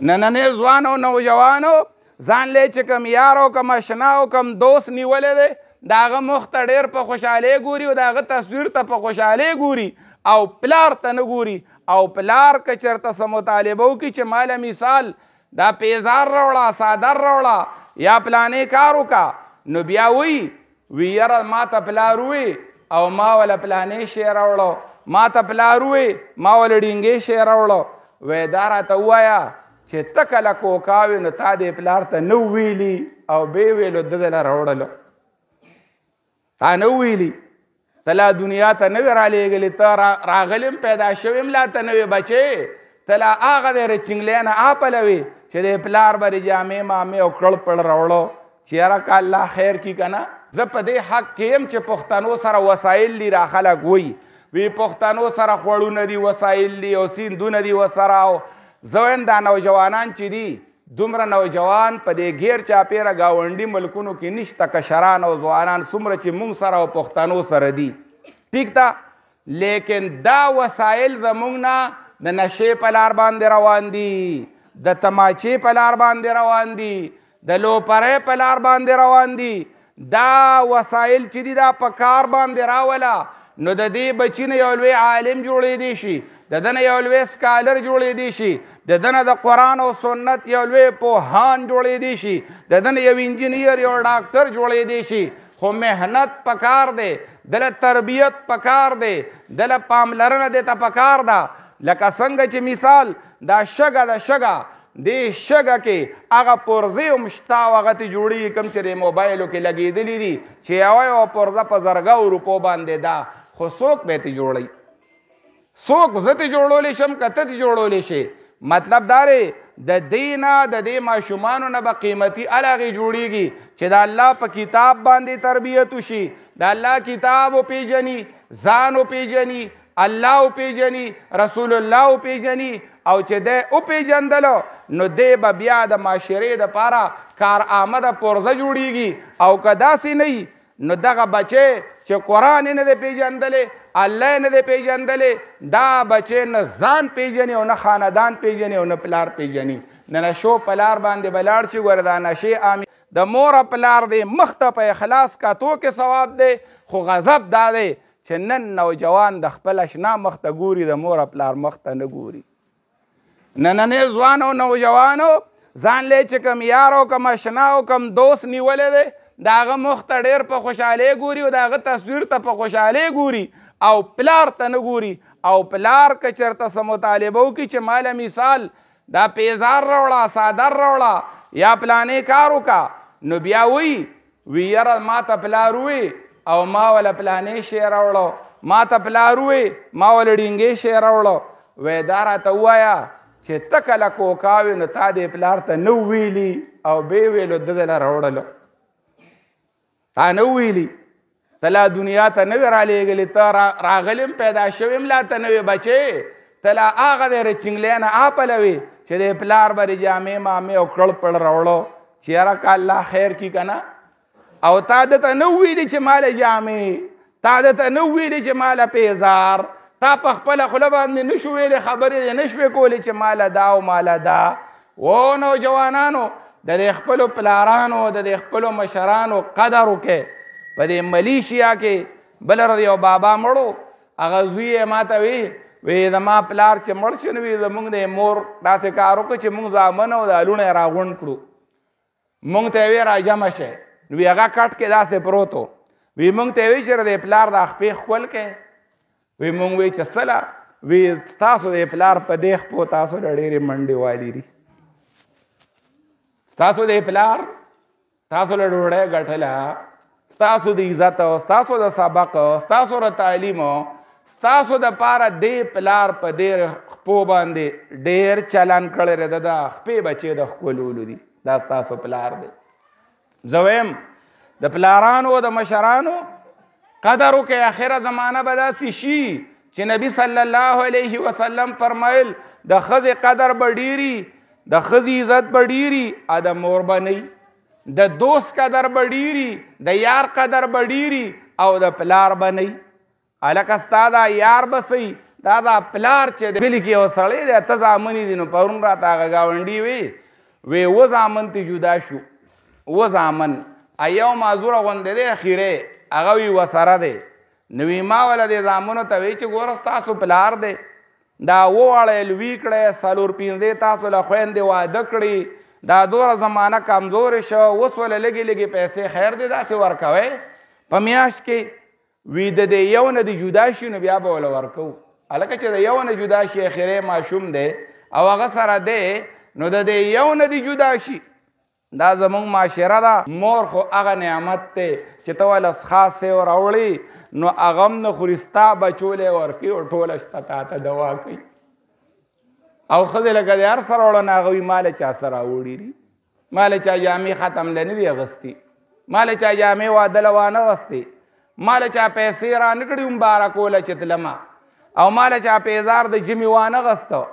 نننې ځوانو نوجوانو ځان لې چې کوم یار او کوم اشنا او کوم دوست نیولې دی د هغه مخ ته ډېر په خوشحالۍ ګوري او د هغه تصویر ته په خوشحالۍ ګوري او پلار ته نه ګوري او پلار که چېرته څه مطالبه وکړي چې ماله مثال دا پیزار راوړه سادر راوړه یا پلانې کار وکړه نو بیا وی وی یاره ما ته پلار وی او ما ولا پلانې شی راوړه ما ته پلار وی ما ولا ډینګې شی راوړه وې دا راته ووایه چې تکله کوکاوي نو تا دې پلار ته نو ویلي او به ویلو د دل راوړلو تا نو ویلي تلا دنیا ته نو را لېګلې ته راغلم پیدا شوم لا ته نو بچې تلا هغه دې چنګلینه اپلوي چې دې پلار بری جامې مامې او کړل پړ راوړو چې را کا الله خیر کی کنه زه په دې حق کې هم چې پښتنو سره وسایل لري خلک وي وی پښتنو سره خوړونه دي وسایل دي او سیندونه دي وسره زویم دا نوجوانان چې دي دومره نوجوان په دې غیر چاپیره گاونډي ملکونو کې نشته کشران او ځوانان څومره چې موږ سره او پښتنو سره دي ټیک ده لیکن دا وسایل زموږ نه د نشې په لار باندې روان دي د تماچې په لار باندې روان دي د لوپرې په لار باندې روان دي دا وسایل چې دي دا په کار باندې راوله نو د دې بچی نه یو لوی عالم جوړېدی شي د دنه یو لوی سکالر جوړې دي شي د دنه د قران او سنت یو لوی پوهان جوړې دي شي د دنه یو انجنیر یو ډاکټر جوړې دي شي خو مهنت پکار دی دله تربیت پکار دی دله پاملرنه دی ته پکار ده لکه څنګه چې مثال دا شګه د شګه دې شګه کې هغه پرزې هم شته او هغه ته جوړېږي کوم چې موبایلو کې لګېدلي دي چې یوه یوه پرزه په زرګو روپو باندې ده خو څوک به یې جوړوي څوک زته جوړولې شم کته ته جوړولې شي مطلب دا دی د دینا د دې ماشومان نه به قیمتي الګي جوړيږي چې د الله په کتاب باندې تربيت وشي د الله کتاب او پیجني ځان او پیجني الله او پیجني رسول الله او پیجني او چې د او پیجندلو نو دې به بیا د معاشره د پاره کار آمده پرزه جوړيږي او کدا سي نه نو دغه بچي چې قران نه دی پیژندلې الله نه دی پیژندلې دا بچې نه ځان پیژني او نه خاندان پیژني او نه پلار پیژني نه نشو پلار باندې بلار شي وردا نشي امي د مور پلار دی مخته په اخلاص کاتو کې ثواب دی خو غضب دا دی چې نن نوجوان د خپل شنا مخته ګوري د مور پلار مخته نه ګوري نننې ځوانو نوجوانو ځان لې چې کم یارو کم شناو کم دوست نیولې دی داغه مخ ته ډیر په خوشحالی ګوري او داغه تصویر ته په خوشحالی ګوري او پلار ته نه ګوري او پلار که چېرته څه مطالبه وکړي چې ماله مثال دا پیزار راوړه سادر راوړه یا پلانې کار وکړه نو بیا وی وی یاره ما ته پلار وی او ما وله پلانې شی راوړه ما ته پلار وی ما وله ډینګې شی راوړه وی دا راته ووایه چې ته کله کوکاوې نو تا دې پلار ته نه ویلي او بې ویلو ده دله راوړلو تا نه ویلی ته لا دنیا ته نه وې رالیږلې ته راغلم پیدا شویم لا ته نه وې بچې ته لا هغه دی رچینګلی نه اپلوې چې د پلار برې جامې مامې او کړل پړ راوړو چې یاره که الله خیر کي که نه او تا دته نه ویلي چې ماله جامې تا دته نه ویلي چې ماله پیزار تا په خپله خوله باندې نه شو ویلې خبرې نه شوې کولې چې ماله دا او ماله دا او نوجوانانو د خپل پلارانو د خپل مشرانو قدر وکې په دې ملیشیا کې بل رضی او بابا مړو هغه زوی ماته وی وې زما پلار چې مړ شنو وی زمونږ د مور داسې کار وکړ چې مونږ ځامن او د لونه راغون کړو مونږ ته وی راځه مشه نو هغه کټ کې داسې پروتو وی مونږ ته وی چې د پلار د خپې خپل کې وی مونږ وی چې سلا وی تاسو د پلار په دیخ پو تاسو ډېرې منډې والی دي تاسو دې پلار تاسو له ډوړې غټلا تاسو د عزت او تاسو د سبق او تاسو د تعلیم او تاسو د پارا دې پلار په دې خپو باندې ډېر چلان کړی رده دا خپې بچې د خپلولو دي دا تاسو پلار دی زویم د پلارانو او د مشرانو قدر وکي اخره زمانہ بداسي شي چې نبی صلی الله علیه وسلم فرمایل د خزه قدر بډيري د خزي عزت بډيري ا د مور بنئ د دوست قدر بډيري د یار قدر بډيري او د پلار بنئ الک استاد یار بسئ دا دا پلار چې بل کې او سړی د ته ځامنې دي نو پرون را ته هغه ګاونډي وي وی و ځامن تی جدا شو و ځامن یو معذوره غوندې دی اخیرې هغه وی وسره دی نو ما ولا دې ځامنو ته وی چې ګوره ستاسو پلار دی دا واړه لوی کړه سالور پینځه تاسو له خويندې واده کړی دا دوره زمانہ کمزور شو وسول لګي لګي پیسې خیر دې داسې ورکوي په میاش کې وې د یو نه دی جدا شي نو بیا به ول ورکو الکه چې د یو نه جدا شي خیره ماشوم دی او هغه سره دی نو د یو نه دی جدا شي دا زمونږ معاشره ده مور خو هغه نعمت دی چې ته ویله خاصې راوړي نو هغه هم نه خوري ستا بچولې ورکوي او ټوله شپه تا ته دوا کوي او ښځې لکه د هر څه راوړه نه هغه وي ما له چا څه راوړي دي ما له چا جامې ختم له نه دي اغوستي ما له چا جامې واده له وانه اغوستې ما له چا پیسې را نه کړي مبارکوله چې تلمه او ما له چا پیزار د جمې وانه اغوسته